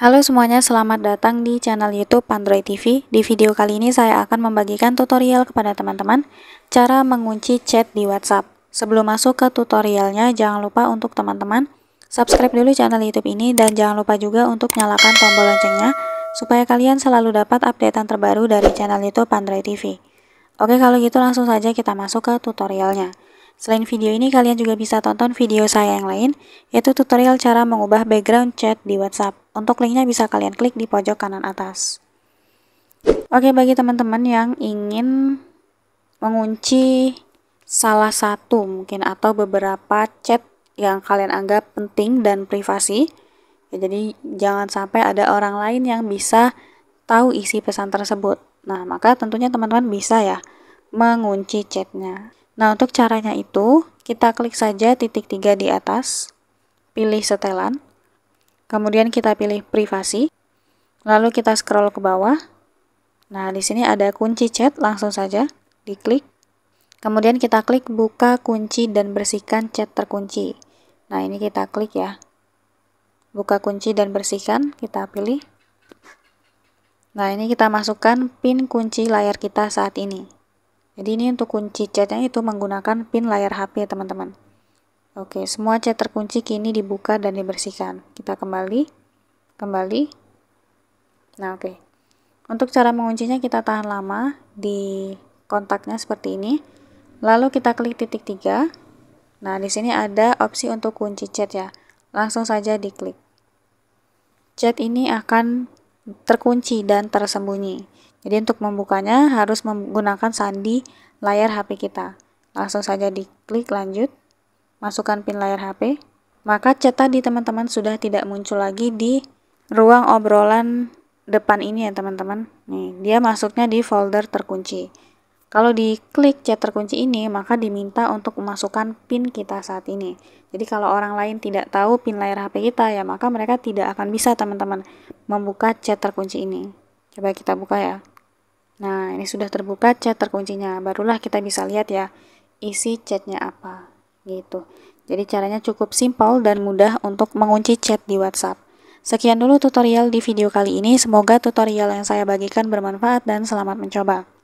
Halo semuanya, selamat datang di channel YouTube Android TV. Di video kali ini saya akan membagikan tutorial kepada teman-teman cara mengunci chat di WhatsApp. Sebelum masuk ke tutorialnya, jangan lupa untuk teman-teman subscribe dulu channel YouTube ini dan jangan lupa juga untuk nyalakan tombol loncengnya supaya kalian selalu dapat updatean terbaru dari channel YouTube Android TV. Oke, kalau gitu langsung saja kita masuk ke tutorialnya. Selain video ini, kalian juga bisa tonton video saya yang lain, yaitu tutorial cara mengubah background chat di WhatsApp. Untuk linknya bisa kalian klik di pojok kanan atas. Oke, bagi teman-teman yang ingin mengunci salah satu mungkin atau beberapa chat yang kalian anggap penting dan privasi, ya, jadi jangan sampai ada orang lain yang bisa tahu isi pesan tersebut. Nah, maka tentunya teman-teman bisa ya mengunci chatnya. Nah, untuk caranya itu, kita klik saja titik tiga di atas, pilih setelan, Kemudian kita pilih privasi. Lalu kita scroll ke bawah. Nah, di sini ada kunci chat, langsung saja diklik. Kemudian kita klik buka kunci dan bersihkan chat terkunci. Nah, ini kita klik ya. Buka kunci dan bersihkan, kita pilih. Nah, ini kita masukkan pin kunci layar kita saat ini. Jadi ini untuk kunci chatnya itu menggunakan pin layar HP teman-teman. Oke, semua chat terkunci kini dibuka dan dibersihkan kita kembali kembali nah oke okay. untuk cara menguncinya kita tahan lama di kontaknya seperti ini lalu kita klik titik tiga nah di sini ada opsi untuk kunci chat ya langsung saja diklik chat ini akan terkunci dan tersembunyi jadi untuk membukanya harus menggunakan sandi layar HP kita langsung saja diklik lanjut masukkan pin layar HP maka chat di teman-teman sudah tidak muncul lagi di ruang obrolan depan ini ya teman-teman. Nih, dia masuknya di folder terkunci. Kalau diklik chat terkunci ini, maka diminta untuk memasukkan PIN kita saat ini. Jadi kalau orang lain tidak tahu PIN layar HP kita ya, maka mereka tidak akan bisa teman-teman membuka chat terkunci ini. Coba kita buka ya. Nah, ini sudah terbuka chat terkuncinya. Barulah kita bisa lihat ya isi chatnya apa gitu. Jadi caranya cukup simpel dan mudah untuk mengunci chat di WhatsApp. Sekian dulu tutorial di video kali ini, semoga tutorial yang saya bagikan bermanfaat dan selamat mencoba.